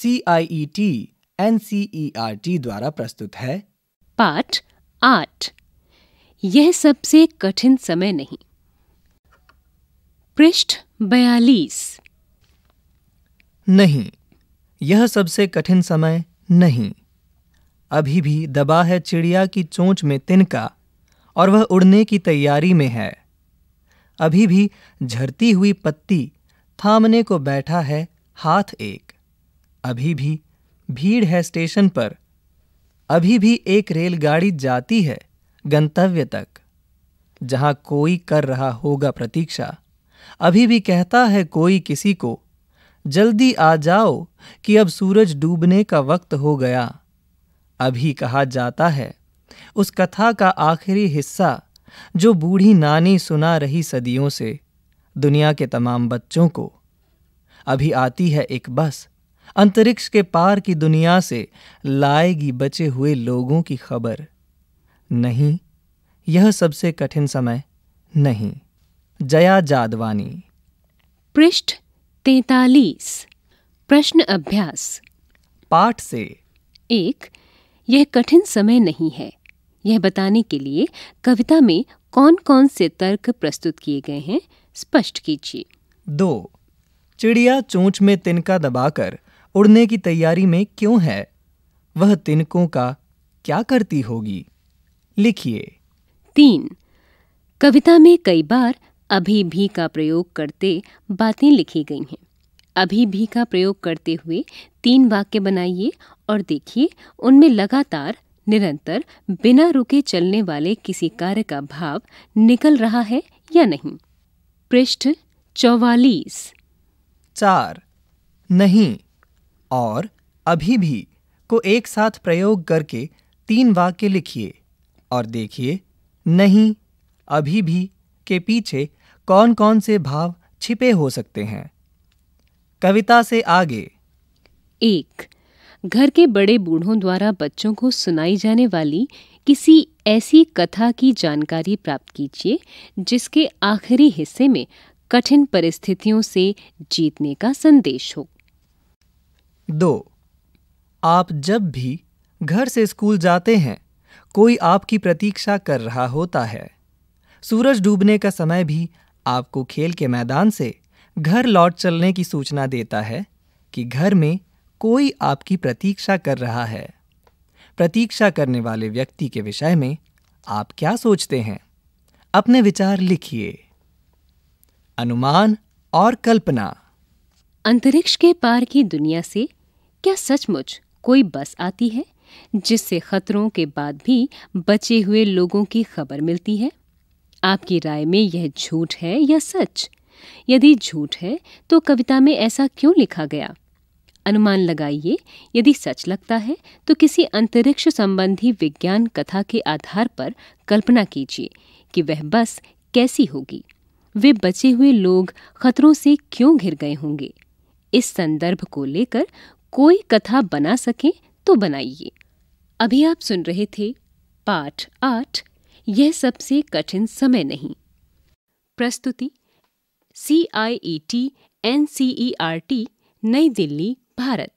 C I E T N C E R T द्वारा प्रस्तुत है पाठ आठ यह सबसे कठिन समय नहीं पृष्ठ बयालीस नहीं यह सबसे कठिन समय नहीं अभी भी दबा है चिड़िया की चोंच में तिनका और वह उड़ने की तैयारी में है अभी भी झरती हुई पत्ती थामने को बैठा है हाथ एक अभी भी भीड़ है स्टेशन पर अभी भी एक रेलगाड़ी जाती है गंतव्य तक जहाँ कोई कर रहा होगा प्रतीक्षा अभी भी कहता है कोई किसी को जल्दी आ जाओ कि अब सूरज डूबने का वक्त हो गया अभी कहा जाता है उस कथा का आखिरी हिस्सा जो बूढ़ी नानी सुना रही सदियों से दुनिया के तमाम बच्चों को अभी आती है एक बस अंतरिक्ष के पार की दुनिया से लाएगी बचे हुए लोगों की खबर नहीं यह सबसे कठिन समय नहीं जया जादवानी पृष्ठ तैतालीस प्रश्न अभ्यास पाठ से एक यह कठिन समय नहीं है यह बताने के लिए कविता में कौन कौन से तर्क प्रस्तुत किए गए हैं स्पष्ट कीजिए दो चिड़िया चोंच में तिनका दबाकर उड़ने की तैयारी में क्यों है वह तिनकों का क्या करती होगी लिखिए तीन कविता में कई बार अभी भी का प्रयोग करते बातें लिखी गई हैं अभी भी का प्रयोग करते हुए तीन वाक्य बनाइए और देखिए उनमें लगातार निरंतर बिना रुके चलने वाले किसी कार्य का भाव निकल रहा है या नहीं पृष्ठ चौवालीस चार नहीं और अभी भी को एक साथ प्रयोग करके तीन वाक्य लिखिए और देखिए नहीं अभी भी के पीछे कौन कौन से भाव छिपे हो सकते हैं कविता से आगे एक घर के बड़े बूढ़ों द्वारा बच्चों को सुनाई जाने वाली किसी ऐसी कथा की जानकारी प्राप्त कीजिए जिसके आखिरी हिस्से में कठिन परिस्थितियों से जीतने का संदेश हो दो आप जब भी घर से स्कूल जाते हैं कोई आपकी प्रतीक्षा कर रहा होता है सूरज डूबने का समय भी आपको खेल के मैदान से घर लौट चलने की सूचना देता है कि घर में कोई आपकी प्रतीक्षा कर रहा है प्रतीक्षा करने वाले व्यक्ति के विषय में आप क्या सोचते हैं अपने विचार लिखिए अनुमान और कल्पना अंतरिक्ष के पार की दुनिया से क्या सचमुच कोई बस आती है जिससे खतरों के बाद भी बचे हुए लोगों की खबर मिलती है आपकी राय में यह झूठ है या सच यदि झूठ है तो कविता में ऐसा क्यों लिखा गया अनुमान लगाइए यदि सच लगता है तो किसी अंतरिक्ष संबंधी विज्ञान कथा के आधार पर कल्पना कीजिए कि वह बस कैसी होगी वे बचे हुए लोग खतरों से क्यों घिर गए होंगे इस संदर्भ को लेकर कोई कथा बना सकें तो बनाइए अभी आप सुन रहे थे पाठ आठ यह सबसे कठिन समय नहीं प्रस्तुति C I E T N C E R T Nai Delhi Bharat